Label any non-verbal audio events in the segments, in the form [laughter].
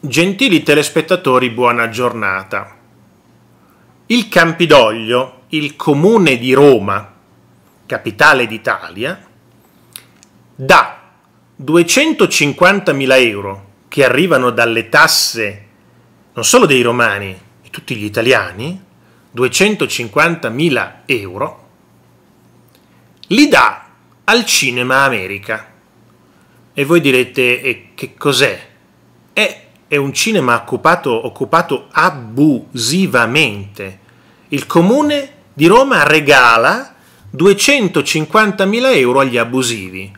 Gentili telespettatori, buona giornata. Il Campidoglio, il comune di Roma, capitale d'Italia, dà 250.000 euro che arrivano dalle tasse non solo dei romani, di tutti gli italiani, 250.000 euro, li dà al Cinema America. E voi direte, e che cos'è? È è un cinema occupato, occupato abusivamente. Il comune di Roma regala 250.000 euro agli abusivi.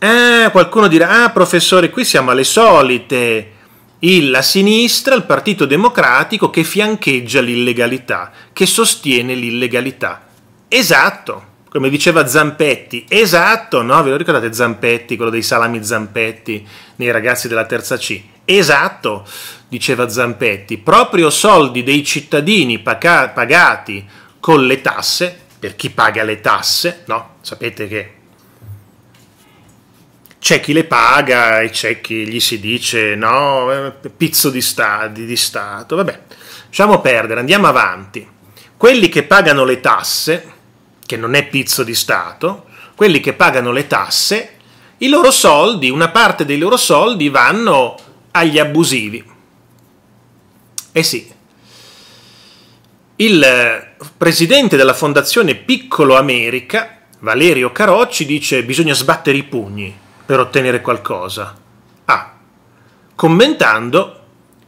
Eh, qualcuno dirà, ah professore, qui siamo alle solite. Il, la sinistra, il Partito Democratico che fiancheggia l'illegalità, che sostiene l'illegalità. Esatto, come diceva Zampetti, esatto, no? Ve lo ricordate Zampetti, quello dei salami Zampetti nei ragazzi della terza C? Esatto, diceva Zampetti, proprio soldi dei cittadini pagati con le tasse, per chi paga le tasse, no? Sapete che c'è chi le paga e c'è chi gli si dice no, pizzo di, sta- di Stato, vabbè, lasciamo perdere, andiamo avanti. Quelli che pagano le tasse che non è pizzo di Stato, quelli che pagano le tasse, i loro soldi, una parte dei loro soldi vanno agli abusivi. Eh sì, il eh, presidente della fondazione Piccolo America, Valerio Carocci, dice bisogna sbattere i pugni per ottenere qualcosa. Ah, commentando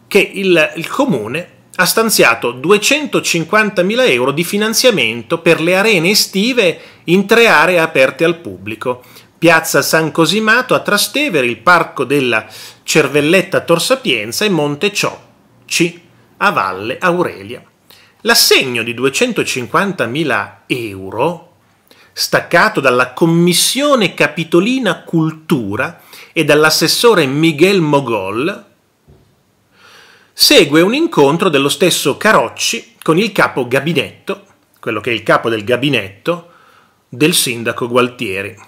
che il, il comune ha stanziato 250.000 euro di finanziamento per le arene estive in tre aree aperte al pubblico. Piazza San Cosimato a Trastevere, il Parco della Cervelletta Tor Sapienza e Monte Ciocci a Valle Aurelia. L'assegno di 250.000 euro, staccato dalla Commissione Capitolina Cultura e dall'assessore Miguel Mogol, segue un incontro dello stesso Carocci con il capo gabinetto, quello che è il capo del gabinetto del sindaco Gualtieri.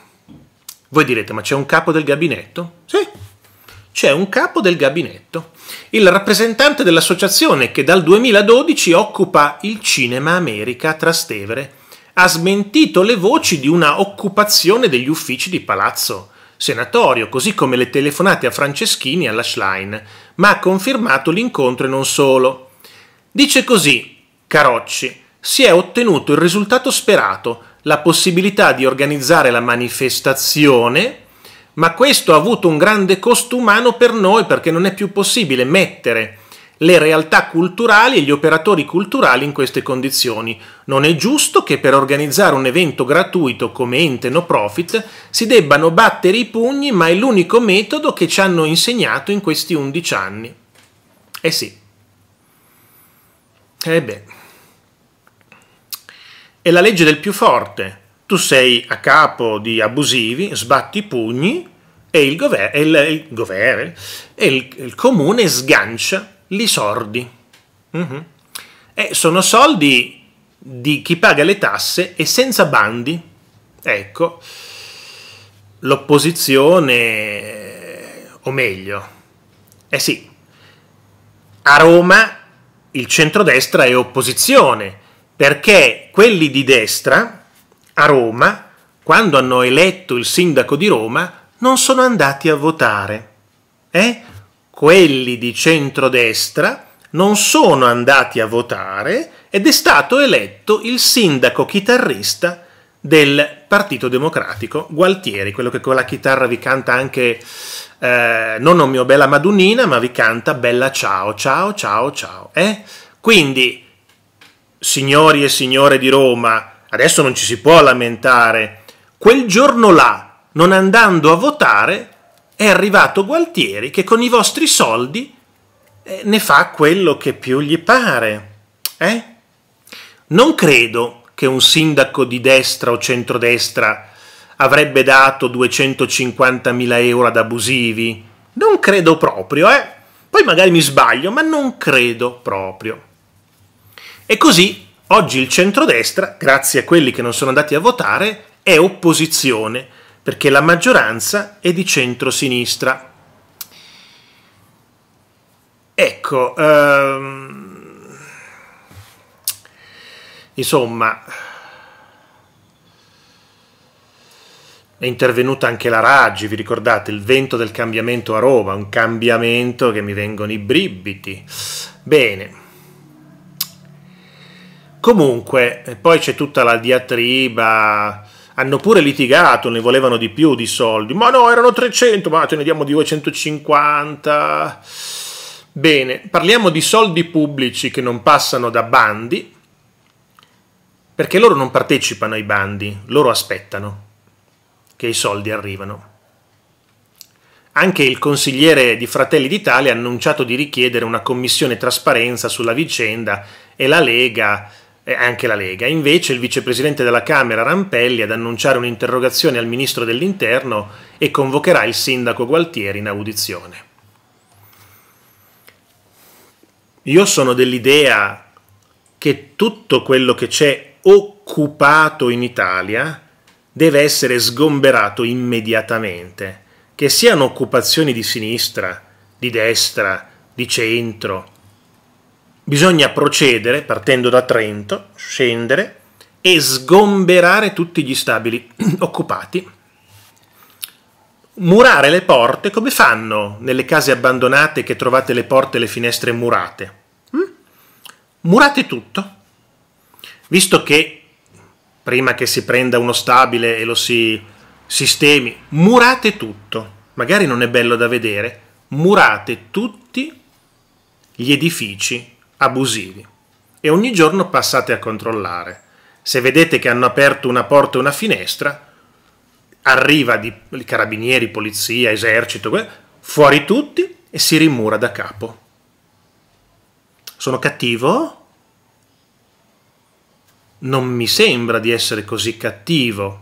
Voi direte, ma c'è un capo del gabinetto? Sì, c'è un capo del gabinetto, il rappresentante dell'associazione che dal 2012 occupa il Cinema America a Trastevere. Ha smentito le voci di una occupazione degli uffici di Palazzo Senatorio, così come le telefonate a Franceschini e alla Schlein ma ha confermato l'incontro e non solo. Dice così, Carocci, si è ottenuto il risultato sperato, la possibilità di organizzare la manifestazione, ma questo ha avuto un grande costo umano per noi perché non è più possibile mettere le realtà culturali e gli operatori culturali in queste condizioni. Non è giusto che per organizzare un evento gratuito come ente no profit si debbano battere i pugni, ma è l'unico metodo che ci hanno insegnato in questi 11 anni. Eh sì. Eh beh. È la legge del più forte. Tu sei a capo di abusivi, sbatti i pugni e il, gover- il, il, gover- il, il comune sgancia li sordi. Uh-huh. E sono soldi di chi paga le tasse e senza bandi. Ecco, l'opposizione, o meglio, eh sì, a Roma il centrodestra è opposizione, perché quelli di destra a Roma, quando hanno eletto il sindaco di Roma, non sono andati a votare. Eh? quelli di centrodestra non sono andati a votare ed è stato eletto il sindaco chitarrista del Partito Democratico, Gualtieri, quello che con la chitarra vi canta anche eh, non o mio bella Madunina, ma vi canta bella ciao, ciao, ciao, ciao. Eh? Quindi, signori e signore di Roma, adesso non ci si può lamentare, quel giorno là, non andando a votare, è arrivato Gualtieri che con i vostri soldi eh, ne fa quello che più gli pare. Eh? Non credo che un sindaco di destra o centrodestra avrebbe dato 250.000 euro ad abusivi. Non credo proprio, eh? Poi magari mi sbaglio, ma non credo proprio. E così oggi il centrodestra, grazie a quelli che non sono andati a votare, è opposizione perché la maggioranza è di centrosinistra. Ecco, ehm, insomma, è intervenuta anche la Raggi, vi ricordate, il vento del cambiamento a Roma, un cambiamento che mi vengono i bribiti. Bene. Comunque, eh, poi c'è tutta la diatriba hanno pure litigato, ne volevano di più di soldi, ma no, erano 300, ma te ne diamo 250. Bene, parliamo di soldi pubblici che non passano da bandi, perché loro non partecipano ai bandi, loro aspettano che i soldi arrivano. Anche il consigliere di Fratelli d'Italia ha annunciato di richiedere una commissione trasparenza sulla vicenda e la Lega anche la Lega. Invece il vicepresidente della Camera Rampelli ad annunciare un'interrogazione al ministro dell'Interno e convocherà il sindaco Gualtieri in audizione. Io sono dell'idea che tutto quello che c'è occupato in Italia deve essere sgomberato immediatamente, che siano occupazioni di sinistra, di destra, di centro, bisogna procedere partendo da Trento, scendere e sgomberare tutti gli stabili [clears throat] occupati, murare le porte come fanno nelle case abbandonate che trovate le porte e le finestre murate. Hm? Murate tutto, visto che prima che si prenda uno stabile e lo si sistemi, murate tutto, magari non è bello da vedere, murate tutti gli edifici abusivi e ogni giorno passate a controllare. Se vedete che hanno aperto una porta e una finestra, arriva di carabinieri, polizia, esercito, fuori tutti e si rimura da capo. Sono cattivo? Non mi sembra di essere così cattivo.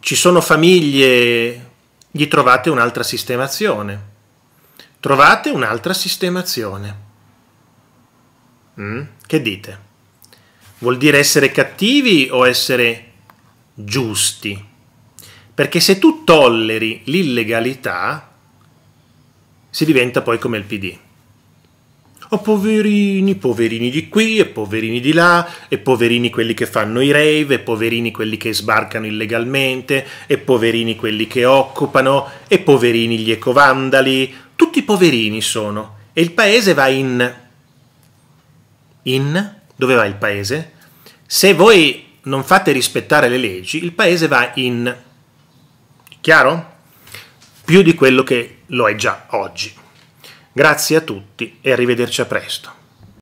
Ci sono famiglie, gli trovate un'altra sistemazione. Provate un'altra sistemazione. Mm? Che dite? Vuol dire essere cattivi o essere giusti? Perché se tu tolleri l'illegalità, si diventa poi come il PD. Oh, poverini, poverini di qui e poverini di là, e poverini quelli che fanno i rave, e poverini quelli che sbarcano illegalmente, e poverini quelli che occupano, e poverini gli ecovandali, tutti poverini sono e il paese va in... In? Dove va il paese? Se voi non fate rispettare le leggi, il paese va in... Chiaro? Più di quello che lo è già oggi. Grazie a tutti e arrivederci a presto.